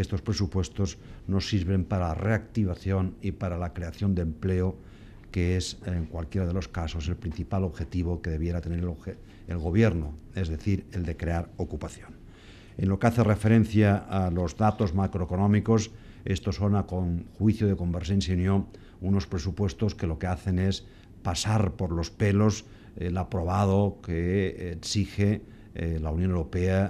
estos presupuestos nos sirven para la reactivación y para la creación de empleo, que es en cualquiera de los casos el principal objetivo que debiera tener el, Gobierno, es decir, el de crear ocupación. En lo que hace referencia a los datos macroeconómicos, estos son a con juicio de Convergencia Unión unos presupuestos que lo que hacen es pasar por los pelos el aprobado que exige eh, la Unión Europea